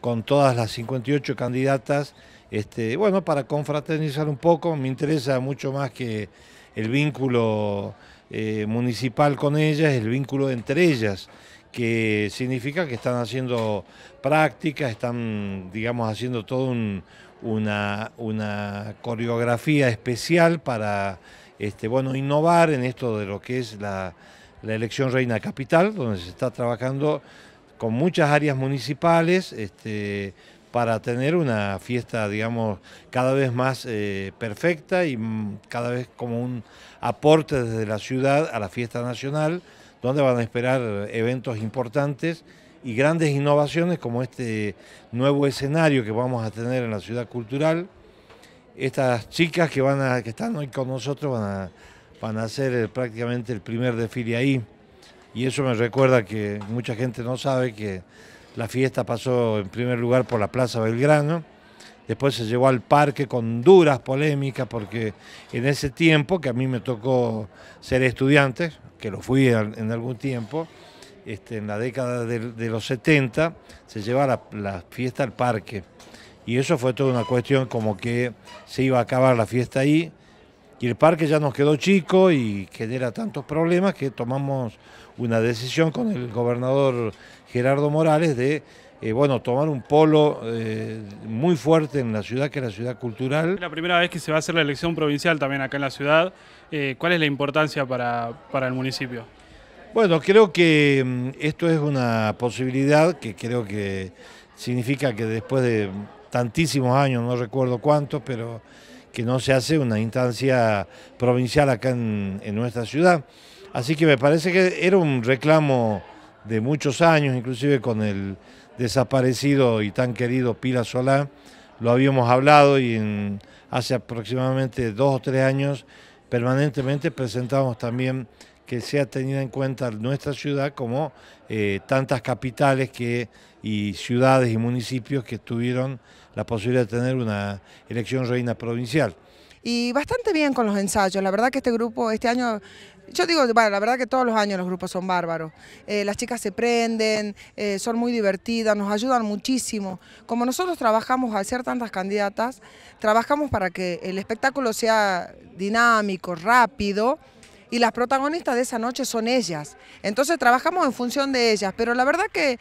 con todas las 58 candidatas, este, bueno, para confraternizar un poco, me interesa mucho más que el vínculo eh, municipal con ellas, el vínculo entre ellas, que significa que están haciendo prácticas, están, digamos, haciendo toda una, coreografía especial para, este, bueno, innovar en esto de lo que es la, la elección Reina Capital, donde se está trabajando con muchas áreas municipales este, para tener una fiesta, digamos, cada vez más eh, perfecta y mm, cada vez como un aporte desde la ciudad a la fiesta nacional, donde van a esperar eventos importantes y grandes innovaciones como este nuevo escenario que vamos a tener en la ciudad cultural. Estas chicas que, van a, que están hoy con nosotros van a, van a hacer eh, prácticamente el primer desfile ahí. Y eso me recuerda que mucha gente no sabe que la fiesta pasó en primer lugar por la Plaza Belgrano, después se llevó al parque con duras polémicas, porque en ese tiempo, que a mí me tocó ser estudiante, que lo fui en algún tiempo, este, en la década de, los 70, se llevaba la, fiesta al parque. Y eso fue toda una cuestión como que se iba a acabar la fiesta ahí, y el parque ya nos quedó chico y genera tantos problemas que tomamos una decisión con el gobernador Gerardo Morales de eh, bueno, tomar un polo eh, muy fuerte en la ciudad, que es la ciudad cultural. La primera vez que se va a hacer la elección provincial también acá en la ciudad, eh, ¿cuál es la importancia para, para el municipio? Bueno, creo que mm, esto es una posibilidad que creo que significa que después de tantísimos años, no recuerdo cuántos, pero que no se hace una instancia provincial acá en, nuestra ciudad. Así que me parece que era un reclamo de muchos años, inclusive con el desaparecido y tan querido Pila Solá, lo habíamos hablado y en, hace aproximadamente dos o tres años permanentemente presentamos también que sea tenida en cuenta nuestra ciudad como eh, tantas capitales que, y ciudades y municipios que tuvieron la posibilidad de tener una elección reina provincial. Y bastante bien con los ensayos, la verdad que este grupo este año yo digo, bueno, la verdad que todos los años los grupos son bárbaros. Eh, las chicas se prenden, eh, son muy divertidas, nos ayudan muchísimo. Como nosotros trabajamos al ser tantas candidatas, trabajamos para que el espectáculo sea dinámico, rápido, y las protagonistas de esa noche son ellas. Entonces trabajamos en función de ellas, pero la verdad que,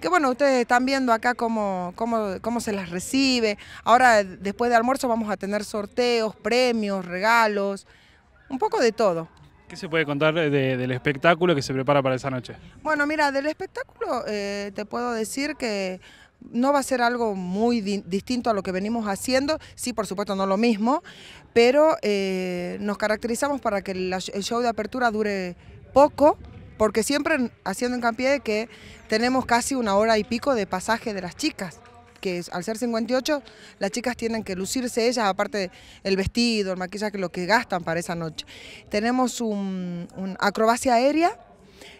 que bueno, ustedes están viendo acá cómo, cómo, se las recibe. Ahora, después de almuerzo, vamos a tener sorteos, premios, regalos, un poco de todo. ¿Qué se puede contar del espectáculo que se prepara para esa noche? Bueno, mira, del espectáculo eh, te puedo decir que no va a ser algo muy distinto a lo que venimos haciendo, sí, por supuesto, no lo mismo, pero eh, nos caracterizamos para que el show de apertura dure poco, porque siempre haciendo hincapié de que tenemos casi una hora y pico de pasaje de las chicas que al ser 58 las chicas tienen que lucirse ellas, aparte el vestido, el maquillaje, lo que gastan para esa noche. Tenemos una un acrobacia aérea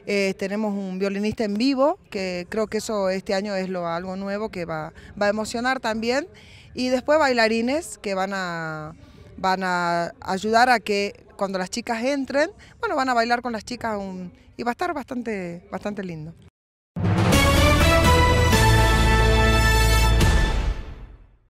eh, tenemos un violinista en vivo, que creo que eso este año es algo nuevo que va, a emocionar también. Y después bailarines que van a, ayudar a que cuando las chicas entren, bueno, van a bailar con las chicas y va a estar bastante lindo.